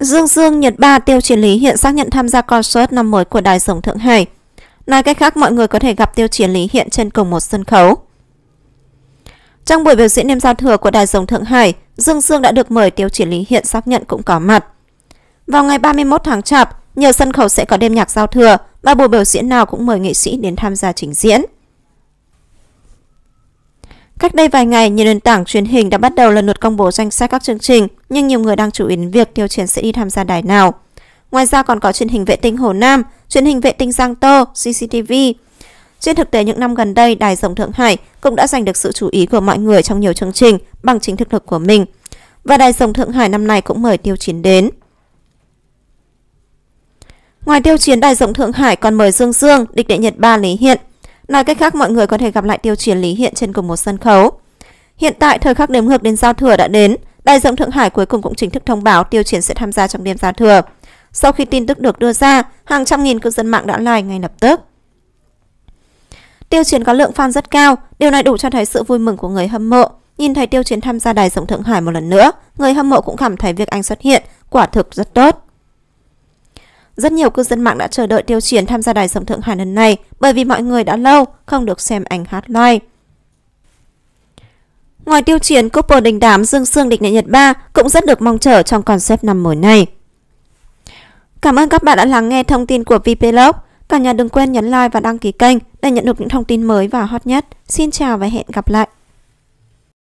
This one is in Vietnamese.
Dương Dương Nhật Ba Tiêu Chiến Lý hiện xác nhận tham gia concert năm mới của Đài Sống Thượng Hải. Nói cách khác, mọi người có thể gặp Tiêu Chiến Lý hiện trên cùng một sân khấu. Trong buổi biểu diễn đêm giao thừa của Đài Sống Thượng Hải, Dương Dương đã được mời Tiêu Chiến Lý hiện xác nhận cũng có mặt. Vào ngày 31 tháng Chạp, nhiều sân khấu sẽ có đêm nhạc giao thừa và buổi biểu diễn nào cũng mời nghệ sĩ đến tham gia trình diễn. Cách đây vài ngày, nhiều nền tảng truyền hình đã bắt đầu lần lượt công bố danh sách các chương trình, nhưng nhiều người đang chú ý việc tiêu Chiến sẽ đi tham gia đài nào. Ngoài ra còn có truyền hình vệ tinh Hồ Nam, truyền hình vệ tinh Giang Tô, CCTV. Trên thực tế những năm gần đây, Đài rộng Thượng Hải cũng đã giành được sự chú ý của mọi người trong nhiều chương trình bằng chính thực lực của mình. Và Đài rộng Thượng Hải năm nay cũng mời Tiêu Chiến đến. Ngoài Tiêu Chiến, Đài rộng Thượng Hải còn mời Dương Dương, địch đệ Nhật Ba Lý Hiện, Nói cách khác mọi người có thể gặp lại tiêu Chiến lý hiện trên cùng một sân khấu. Hiện tại thời khắc đếm ngược đến giao thừa đã đến, đại rộng Thượng Hải cuối cùng cũng chính thức thông báo tiêu Chiến sẽ tham gia trong đêm giao thừa. Sau khi tin tức được đưa ra, hàng trăm nghìn cư dân mạng đã lại ngay lập tức. Tiêu Chiến có lượng fan rất cao, điều này đủ cho thấy sự vui mừng của người hâm mộ. Nhìn thấy Tiêu Chiến tham gia đài rộng Thượng Hải một lần nữa, người hâm mộ cũng cảm thấy việc anh xuất hiện quả thực rất tốt. Rất nhiều cư dân mạng đã chờ đợi Tiêu Chiến tham gia đài sống Thượng Hải lần này bởi vì mọi người đã lâu không được xem ảnh hát live. Ngoài Tiêu Chiến, couple đình đám Dương Sương Địch Nhật Ba cũng rất được mong chờ trong concept năm mới này. Cảm ơn các bạn đã lắng nghe thông tin của VPlog. Cả nhà đừng quên nhấn like và đăng ký kênh để nhận được những thông tin mới và hot nhất. Xin chào và hẹn gặp lại!